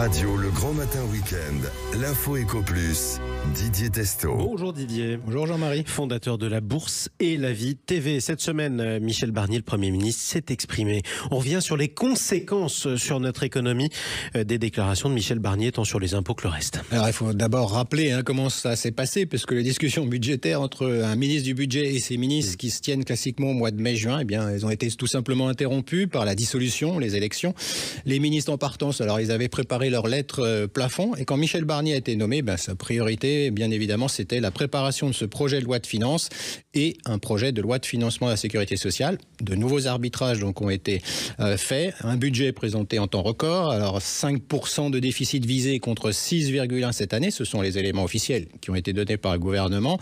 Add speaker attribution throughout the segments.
Speaker 1: Radio, le grand matin week-end, l'info éco plus, Didier Testo. Bonjour Didier. Bonjour Jean-Marie. Fondateur de la Bourse et la Vie TV. Cette semaine, euh, Michel Barnier, le Premier ministre, s'est exprimé. On revient sur les conséquences euh, sur notre économie euh, des déclarations de Michel Barnier, tant sur les impôts que le reste.
Speaker 2: Alors il faut d'abord rappeler hein, comment ça s'est passé, puisque les discussions budgétaires entre un ministre du budget et ses ministres qui se tiennent classiquement au mois de mai-juin, eh bien, elles ont été tout simplement interrompues par la dissolution, les élections. Les ministres en partance, alors ils avaient préparé leur lettre euh, plafond. Et quand Michel Barnier a été nommé, ben, sa priorité, bien évidemment, c'était la préparation de ce projet de loi de finances et un projet de loi de financement de la sécurité sociale. De nouveaux arbitrages donc, ont été euh, faits. Un budget présenté en temps record. Alors 5% de déficit visé contre 6,1 cette année. Ce sont les éléments officiels qui ont été donnés par le gouvernement.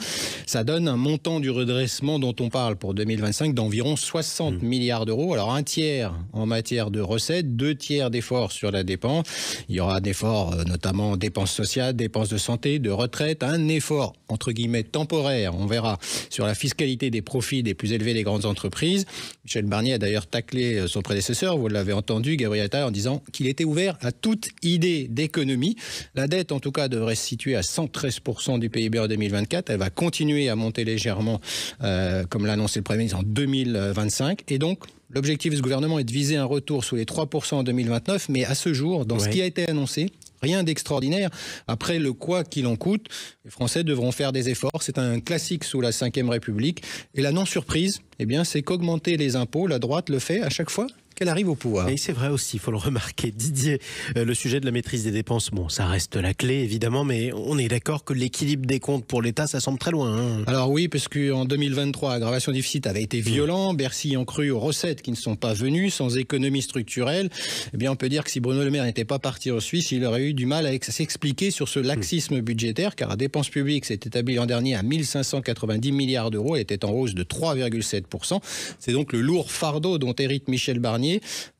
Speaker 2: Ça donne un montant du redressement dont on parle pour 2025 d'environ 60 mmh. milliards d'euros. Alors un tiers en matière de recettes, deux tiers d'efforts sur la dépense. Il y aura un effort, euh, notamment dépenses sociales, dépenses de santé, de retraite, un effort, entre guillemets, temporaire, on verra, sur la fiscalité des profits des plus élevés des grandes entreprises. Michel Barnier a d'ailleurs taclé euh, son prédécesseur, vous l'avez entendu, Gabriel Attal, en disant qu'il était ouvert à toute idée d'économie. La dette, en tout cas, devrait se situer à 113% du PIB en 2024. Elle va continuer à monter légèrement, euh, comme l'a annoncé le Premier ministre, en 2025. Et donc, L'objectif du gouvernement est de viser un retour sous les 3% en 2029, mais à ce jour, dans ce qui a été annoncé, rien d'extraordinaire. Après le quoi qu'il en coûte, les Français devront faire des efforts. C'est un classique sous la Ve République. Et la non-surprise, eh bien, c'est qu'augmenter les impôts, la droite le fait à chaque fois qu'elle arrive au pouvoir. Et c'est vrai aussi, il faut le remarquer. Didier,
Speaker 1: euh, le sujet de la maîtrise des dépenses, bon, ça reste la clé évidemment, mais on est d'accord que l'équilibre des comptes pour l'État, ça semble très loin. Hein.
Speaker 2: Alors oui, parce en 2023, l'aggravation du déficit avait été violent. Bercy en cru aux recettes qui ne sont pas venues, sans économie structurelle. Eh bien, on peut dire que si Bruno Le Maire n'était pas parti en Suisse, il aurait eu du mal à s'expliquer sur ce laxisme budgétaire, car la dépense publique s'est établie l'an dernier à 1590 milliards d'euros. et était en hausse de 3,7%. C'est donc le lourd fardeau dont hérite Michel Barnier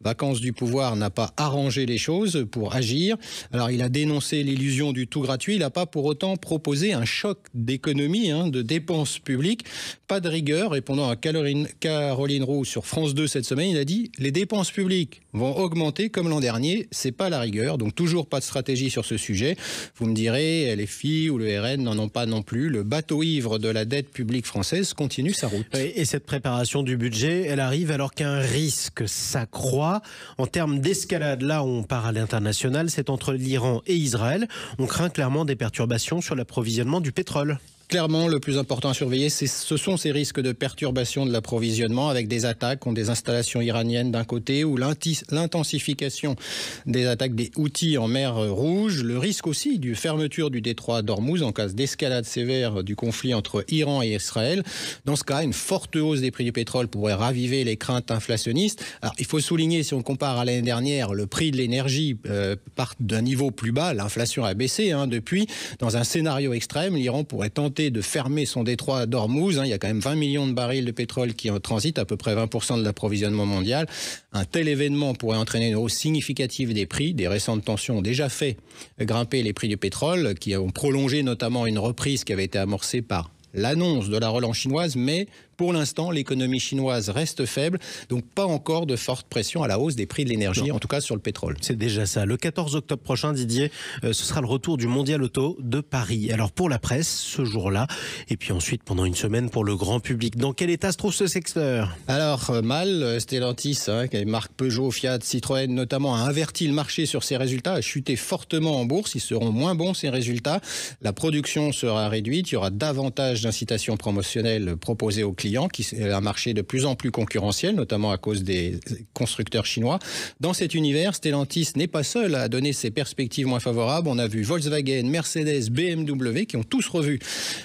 Speaker 2: Vacances du pouvoir n'a pas arrangé les choses pour agir. Alors il a dénoncé l'illusion du tout gratuit. Il n'a pas pour autant proposé un choc d'économie, hein, de dépenses publiques. Pas de rigueur. Répondant à Caroline, Caroline Roux sur France 2 cette semaine, il a dit les dépenses publiques vont augmenter comme l'an dernier. C'est pas la rigueur. Donc toujours pas de stratégie sur ce sujet. Vous me direz, les filles ou le RN n'en ont pas non plus. Le bateau ivre de la dette publique française continue sa route. et cette préparation du
Speaker 1: budget, elle arrive alors qu'un risque Croit En termes d'escalade, là on part à l'international, c'est entre l'Iran et Israël. On craint clairement des perturbations sur l'approvisionnement du
Speaker 2: pétrole clairement, le plus important à surveiller, ce sont ces risques de perturbation de l'approvisionnement avec des attaques contre des installations iraniennes d'un côté ou l'intensification des attaques des outils en mer Rouge. Le risque aussi du fermeture du détroit d'Ormuz en cas d'escalade sévère du conflit entre Iran et Israël. Dans ce cas, une forte hausse des prix du pétrole pourrait raviver les craintes inflationnistes. il faut souligner, si on compare à l'année dernière, le prix de l'énergie euh, part d'un niveau plus bas. L'inflation a baissé hein, depuis. Dans un scénario extrême, l'Iran pourrait tenter de fermer son détroit d'Ormuz, hein. il y a quand même 20 millions de barils de pétrole qui transitent, à peu près 20% de l'approvisionnement mondial, un tel événement pourrait entraîner une hausse significative des prix. Des récentes tensions ont déjà fait grimper les prix du pétrole, qui ont prolongé notamment une reprise qui avait été amorcée par l'annonce de la relance chinoise, mais pour l'instant, l'économie chinoise reste faible, donc pas encore de forte pression à la hausse des prix de l'énergie, en tout cas sur le pétrole. C'est déjà
Speaker 1: ça. Le 14 octobre prochain, Didier, euh, ce sera le retour du Mondial Auto de Paris. Alors pour la presse, ce jour-là, et puis ensuite pendant une semaine pour le grand public. Dans quel état se trouve ce secteur
Speaker 2: Alors euh, mal, euh, Stellantis, hein, Marc Peugeot, Fiat, Citroën notamment, a averti le marché sur ses résultats, a chuté fortement en bourse. Ils seront moins bons ces résultats. La production sera réduite, il y aura davantage d'incitations promotionnelles proposées aux clients qui est un marché de plus en plus concurrentiel, notamment à cause des constructeurs chinois. Dans cet univers, Stellantis n'est pas seul à donner ses perspectives moins favorables. On a vu Volkswagen, Mercedes, BMW qui ont tous revu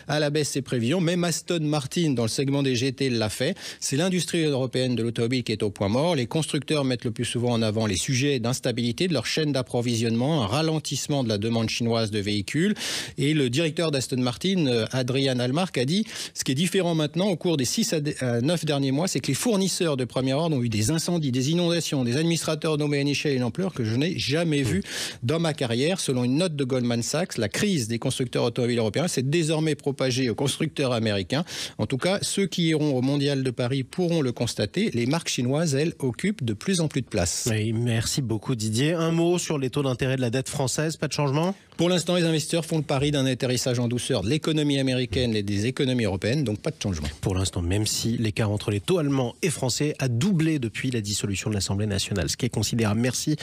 Speaker 2: à la baisse ses prévisions. Même Aston Martin, dans le segment des GT, l'a fait. C'est l'industrie européenne de l'automobile qui est au point mort. Les constructeurs mettent le plus souvent en avant les sujets d'instabilité de leur chaîne d'approvisionnement, un ralentissement de la demande chinoise de véhicules. Et le directeur d'Aston Martin, euh, Adrian Almark, a dit ce qui est différent maintenant au cours des six à neuf derniers mois, c'est que les fournisseurs de premier ordre ont eu des incendies, des inondations, des administrateurs nommés à une échelle et une ampleur que je n'ai jamais vue dans ma carrière. Selon une note de Goldman Sachs, la crise des constructeurs automobiles européens s'est désormais propagée aux constructeurs américains. En tout cas, ceux qui iront au Mondial de Paris pourront le constater. Les marques chinoises, elles, occupent de plus en plus de place. merci beaucoup Didier. Un mot sur les taux d'intérêt de la dette française, pas de changement Pour l'instant, les investisseurs font le pari d'un atterrissage en douceur de l'économie américaine et des économies européennes, donc pas de changement.
Speaker 1: Pour l'instant, même si l'écart entre les taux allemands et français a doublé depuis la dissolution de l'Assemblée nationale, ce qui est considérable. Merci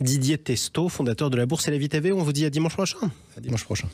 Speaker 1: Didier Testo, fondateur de la Bourse et la VitaV. On vous dit à dimanche prochain. À dimanche prochain.